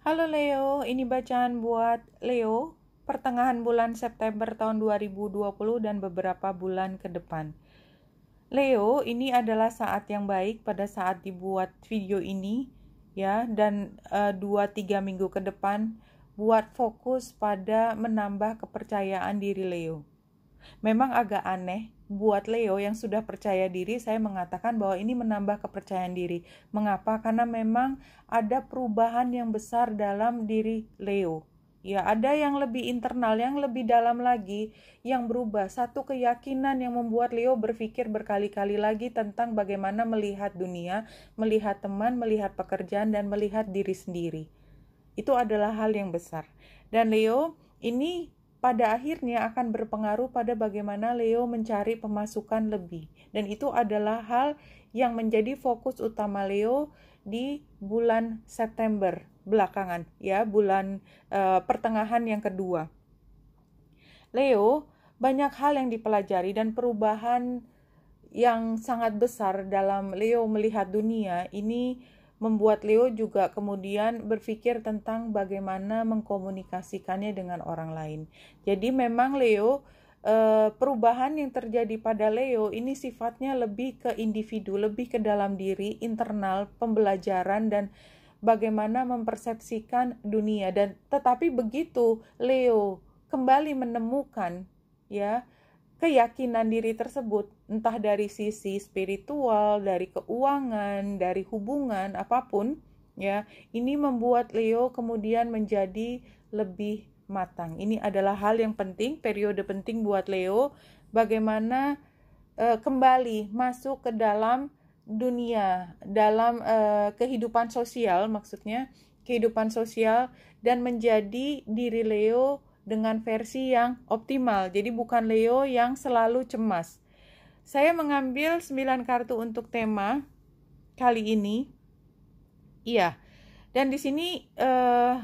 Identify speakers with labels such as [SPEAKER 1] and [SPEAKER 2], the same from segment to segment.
[SPEAKER 1] Halo Leo, ini bacaan buat Leo pertengahan bulan September tahun 2020 dan beberapa bulan ke depan. Leo, ini adalah saat yang baik pada saat dibuat video ini ya dan uh, 2 3 minggu ke depan buat fokus pada menambah kepercayaan diri Leo. Memang agak aneh buat Leo yang sudah percaya diri, saya mengatakan bahwa ini menambah kepercayaan diri. Mengapa? Karena memang ada perubahan yang besar dalam diri Leo. Ya, ada yang lebih internal, yang lebih dalam lagi, yang berubah. Satu keyakinan yang membuat Leo berpikir berkali-kali lagi tentang bagaimana melihat dunia, melihat teman, melihat pekerjaan, dan melihat diri sendiri. Itu adalah hal yang besar. Dan Leo ini pada akhirnya akan berpengaruh pada bagaimana Leo mencari pemasukan lebih. Dan itu adalah hal yang menjadi fokus utama Leo di bulan September belakangan ya, bulan uh, pertengahan yang kedua. Leo banyak hal yang dipelajari dan perubahan yang sangat besar dalam Leo melihat dunia ini membuat Leo juga kemudian berpikir tentang bagaimana mengkomunikasikannya dengan orang lain. Jadi memang Leo eh, perubahan yang terjadi pada Leo ini sifatnya lebih ke individu, lebih ke dalam diri, internal, pembelajaran dan bagaimana mempersepsikan dunia dan tetapi begitu Leo kembali menemukan ya keyakinan diri tersebut, entah dari sisi spiritual, dari keuangan, dari hubungan, apapun, ya, ini membuat Leo kemudian menjadi lebih matang. Ini adalah hal yang penting, periode penting buat Leo, bagaimana uh, kembali masuk ke dalam dunia, dalam uh, kehidupan sosial, maksudnya kehidupan sosial, dan menjadi diri Leo dengan versi yang optimal. Jadi bukan Leo yang selalu cemas. Saya mengambil 9 kartu untuk tema kali ini. Iya. Dan di sini uh,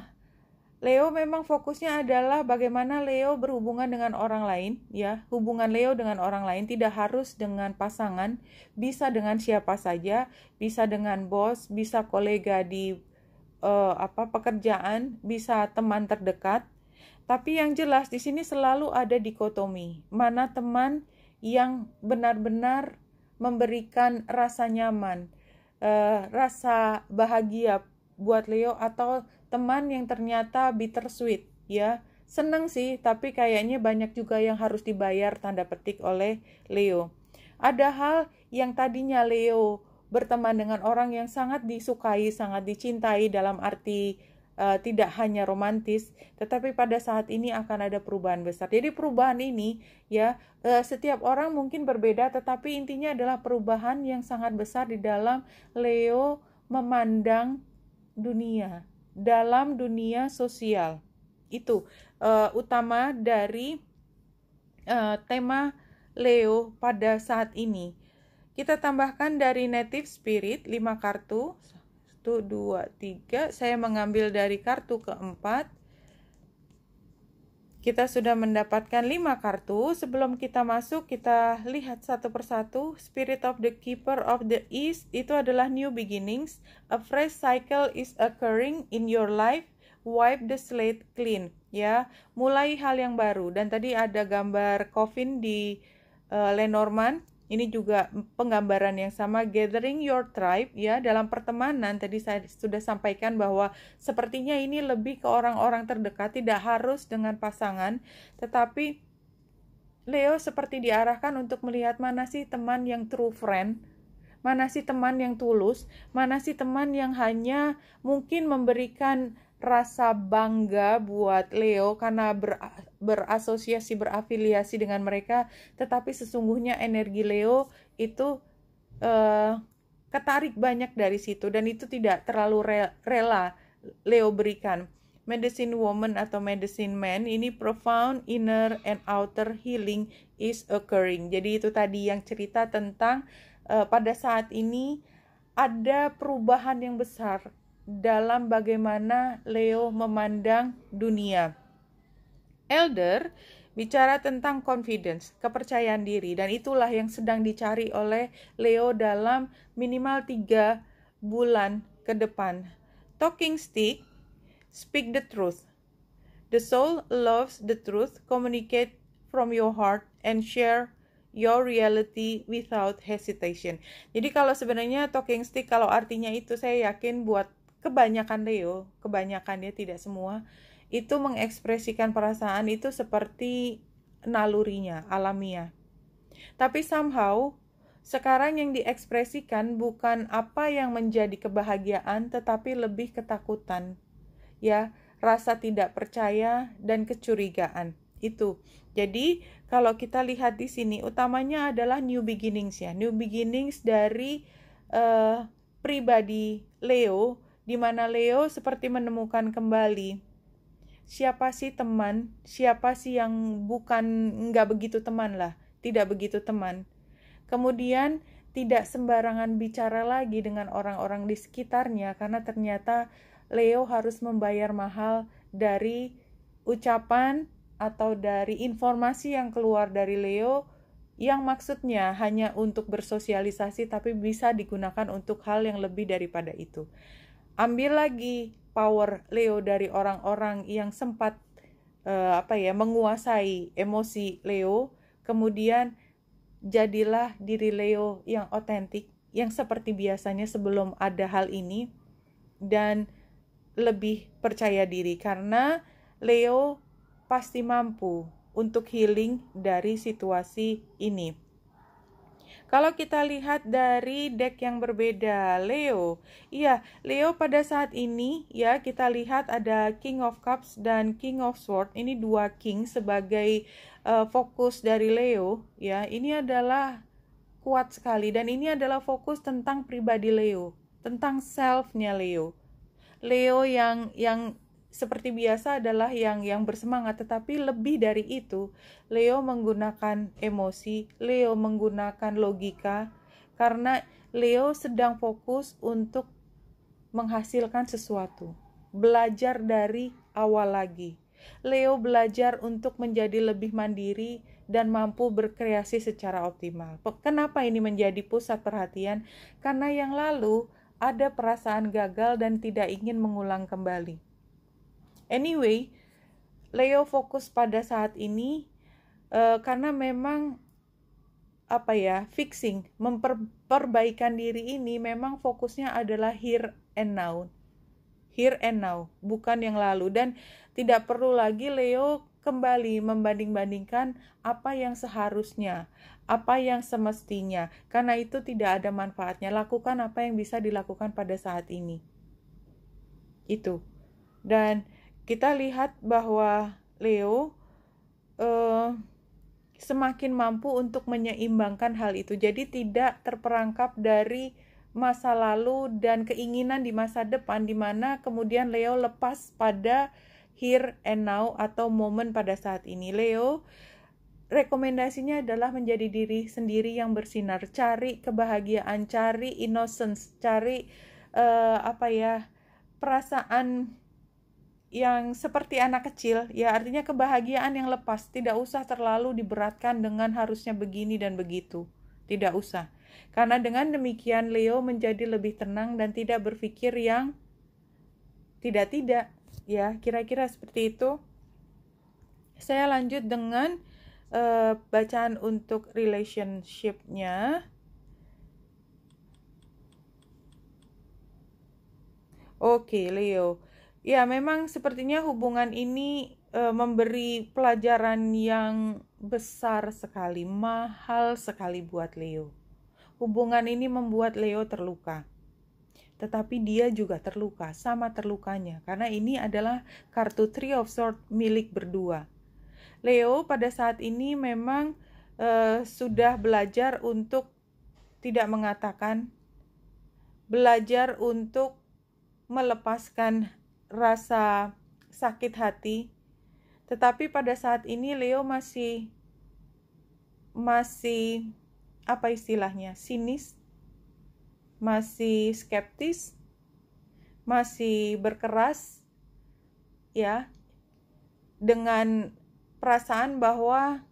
[SPEAKER 1] Leo memang fokusnya adalah bagaimana Leo berhubungan dengan orang lain, ya. Hubungan Leo dengan orang lain tidak harus dengan pasangan, bisa dengan siapa saja, bisa dengan bos, bisa kolega di uh, apa pekerjaan, bisa teman terdekat, tapi yang jelas di sini selalu ada dikotomi, mana teman yang benar-benar memberikan rasa nyaman, eh, rasa bahagia buat Leo atau teman yang ternyata bittersweet ya. Seneng sih, tapi kayaknya banyak juga yang harus dibayar tanda petik oleh Leo. Ada hal yang tadinya Leo berteman dengan orang yang sangat disukai, sangat dicintai dalam arti uh, tidak hanya romantis, tetapi pada saat ini akan ada perubahan besar. Jadi perubahan ini ya uh, setiap orang mungkin berbeda, tetapi intinya adalah perubahan yang sangat besar di dalam Leo memandang dunia, dalam dunia sosial. Itu uh, utama dari uh, tema Leo pada saat ini. Kita tambahkan dari native spirit 5 kartu satu dua tiga saya mengambil dari kartu keempat kita sudah mendapatkan 5 kartu. Sebelum kita masuk, kita lihat satu persatu. Spirit of the Keeper of the East itu adalah new beginnings. A fresh cycle is occurring in your life. Wipe the slate clean. Ya, mulai hal yang baru. Dan tadi ada gambar coffin di uh, Lenormand ini juga penggambaran yang sama gathering your tribe ya dalam pertemanan tadi saya sudah sampaikan bahwa sepertinya ini lebih ke orang-orang terdekat tidak harus dengan pasangan tetapi Leo seperti diarahkan untuk melihat mana sih teman yang true friend mana sih teman yang tulus mana sih teman yang hanya mungkin memberikan rasa bangga buat Leo karena ber, berasosiasi berafiliasi dengan mereka tetapi sesungguhnya energi Leo itu uh, ketarik banyak dari situ dan itu tidak terlalu rela Leo berikan medicine woman atau medicine man ini profound inner and outer healing is occurring. Jadi itu tadi yang cerita tentang uh, pada saat ini ada perubahan yang besar dalam bagaimana Leo memandang dunia elder bicara tentang confidence, kepercayaan diri dan itulah yang sedang dicari oleh Leo dalam minimal tiga bulan ke depan. Talking stick, speak the truth. The soul loves the truth, communicate from your heart and share your reality without hesitation. Jadi kalau sebenarnya talking stick kalau artinya itu saya yakin buat kebanyakan Leo, kebanyakan dia tidak semua itu mengekspresikan perasaan itu seperti nalurinya, alamiah. Tapi somehow sekarang yang diekspresikan bukan apa yang menjadi kebahagiaan tetapi lebih ketakutan. Ya, rasa tidak percaya dan kecurigaan. Itu. Jadi, kalau kita lihat di sini utamanya adalah new beginnings ya. New beginnings dari uh, pribadi Leo di mana Leo seperti menemukan kembali siapa sih teman, siapa sih yang bukan nggak begitu teman lah, tidak begitu teman. Kemudian tidak sembarangan bicara lagi dengan orang-orang di sekitarnya karena ternyata Leo harus membayar mahal dari ucapan atau dari informasi yang keluar dari Leo yang maksudnya hanya untuk bersosialisasi tapi bisa digunakan untuk hal yang lebih daripada itu. Ambil lagi power Leo dari orang-orang yang sempat uh, apa ya menguasai emosi Leo, kemudian jadilah diri Leo yang otentik, yang seperti biasanya sebelum ada hal ini dan lebih percaya diri karena Leo pasti mampu untuk healing dari situasi ini. Kalau kita lihat dari deck yang berbeda, Leo. Iya, Leo pada saat ini ya kita lihat ada King of Cups dan King of Sword. Ini dua king sebagai uh, fokus dari Leo ya. Ini adalah kuat sekali dan ini adalah fokus tentang pribadi Leo, tentang self-nya Leo. Leo yang yang seperti biasa adalah yang yang bersemangat tetapi lebih dari itu Leo menggunakan emosi Leo menggunakan logika karena Leo sedang fokus untuk menghasilkan sesuatu belajar dari awal lagi Leo belajar untuk menjadi lebih mandiri dan mampu berkreasi secara optimal. Kenapa ini menjadi pusat perhatian? Karena yang lalu ada perasaan gagal dan tidak ingin mengulang kembali. Anyway, Leo fokus pada saat ini uh, karena memang apa ya fixing memperbaikan diri ini memang fokusnya adalah here and now here and now bukan yang lalu dan tidak perlu lagi Leo kembali membanding-bandingkan apa yang seharusnya apa yang semestinya karena itu tidak ada manfaatnya lakukan apa yang bisa dilakukan pada saat ini itu dan kita lihat bahwa Leo eh, semakin mampu untuk menyeimbangkan hal itu. Jadi tidak terperangkap dari masa lalu dan keinginan di masa depan di mana kemudian Leo lepas pada here and now atau momen pada saat ini. Leo rekomendasinya adalah menjadi diri sendiri yang bersinar, cari kebahagiaan, cari innocence, cari uh, apa ya? perasaan yang seperti anak kecil, ya artinya kebahagiaan yang lepas, tidak usah terlalu diberatkan dengan harusnya begini dan begitu. Tidak usah. Karena dengan demikian Leo menjadi lebih tenang dan tidak berpikir yang tidak-tidak. Ya, kira-kira seperti itu. Saya lanjut dengan uh, bacaan untuk relationship-nya. Oke, okay, Leo ya memang sepertinya hubungan ini e, memberi pelajaran yang besar sekali, mahal sekali buat Leo. Hubungan ini membuat Leo terluka. Tetapi dia juga terluka, sama terlukanya karena ini adalah kartu Three of Swords milik berdua. Leo pada saat ini memang e, sudah belajar untuk tidak mengatakan, belajar untuk melepaskan rasa sakit hati. Tetapi pada saat ini Leo masih masih apa istilahnya? sinis, masih skeptis, masih berkeras ya dengan perasaan bahwa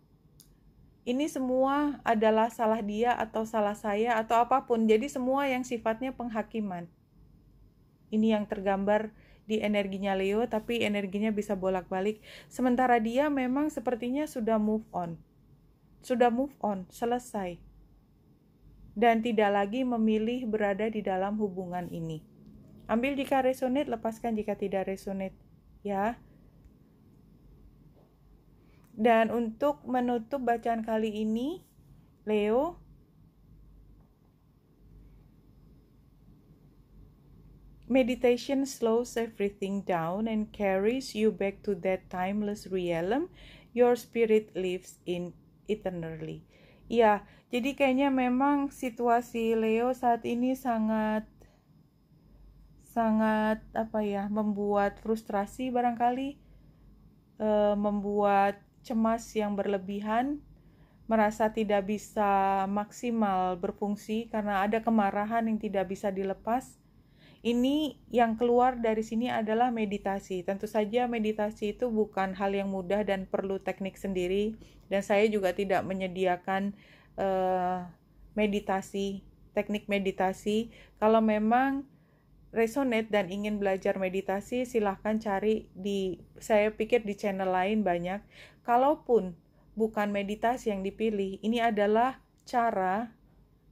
[SPEAKER 1] ini semua adalah salah dia atau salah saya atau apapun. Jadi semua yang sifatnya penghakiman. Ini yang tergambar di energinya Leo tapi energinya bisa bolak-balik sementara dia memang sepertinya sudah move on sudah move on selesai dan tidak lagi memilih berada di dalam hubungan ini ambil jika resonate lepaskan jika tidak resonate ya dan untuk menutup bacaan kali ini Leo Meditation slows everything down and carries you back to that timeless realm your spirit lives in eternally. Iya, jadi kayaknya memang situasi Leo saat ini sangat sangat apa ya, membuat frustrasi barangkali e, membuat cemas yang berlebihan, merasa tidak bisa maksimal berfungsi karena ada kemarahan yang tidak bisa dilepas ini yang keluar dari sini adalah meditasi. Tentu saja meditasi itu bukan hal yang mudah dan perlu teknik sendiri dan saya juga tidak menyediakan uh, meditasi, teknik meditasi. Kalau memang resonate dan ingin belajar meditasi, silahkan cari di saya pikir di channel lain banyak. Kalaupun bukan meditasi yang dipilih, ini adalah cara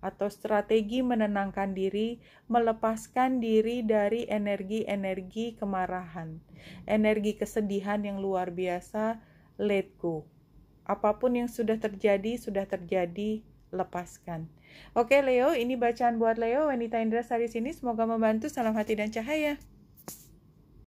[SPEAKER 1] atau strategi menenangkan diri, melepaskan diri dari energi-energi kemarahan, energi kesedihan yang luar biasa, let go. Apapun yang sudah terjadi, sudah terjadi, lepaskan. Oke Leo, ini bacaan buat Leo, wanita Indra Sari sini, semoga membantu, salam hati dan cahaya.